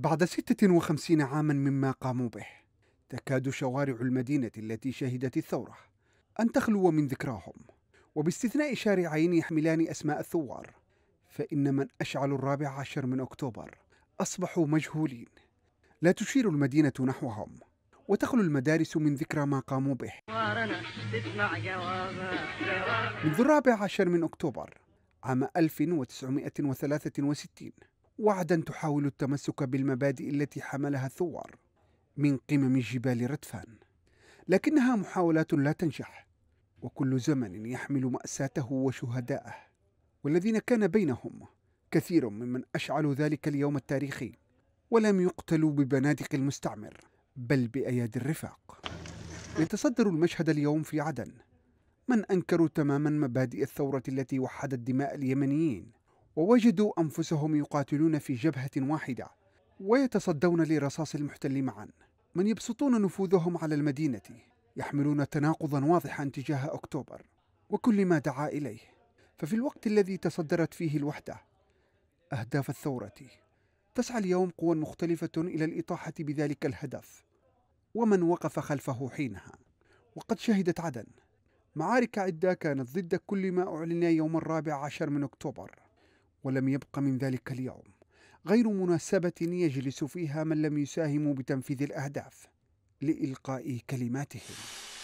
بعد 56 عاما مما قاموا به تكاد شوارع المدينة التي شهدت الثورة أن تخلو من ذكراهم وباستثناء شارعين يحملان أسماء الثوار فإن من أشعل الرابع عشر من أكتوبر أصبحوا مجهولين لا تشير المدينة نحوهم وتخلو المدارس من ذكرى ما قاموا به منذ الرابع عشر من أكتوبر عام 1963 وعدا تحاول التمسك بالمبادئ التي حملها الثوار من قمم جبال ردفان لكنها محاولات لا تنجح وكل زمن يحمل مأساته وشهداءه والذين كان بينهم كثير ممن أشعلوا ذلك اليوم التاريخي ولم يقتلوا ببنادق المستعمر بل بأيادي الرفاق يتصدر المشهد اليوم في عدن من أنكروا تماما مبادئ الثورة التي وحدت دماء اليمنيين ووجدوا أنفسهم يقاتلون في جبهة واحدة ويتصدون لرصاص المحتل معا من يبسطون نفوذهم على المدينة يحملون تناقضا واضحا تجاه أكتوبر وكل ما دعا إليه ففي الوقت الذي تصدرت فيه الوحدة أهداف الثورة تسعى اليوم قوى مختلفة إلى الإطاحة بذلك الهدف ومن وقف خلفه حينها وقد شهدت عدن معارك عدة كانت ضد كل ما أعلن يوم الرابع عشر من أكتوبر ولم يبق من ذلك اليوم غير مناسبة يجلس فيها من لم يساهموا بتنفيذ الأهداف لإلقاء كلماتهم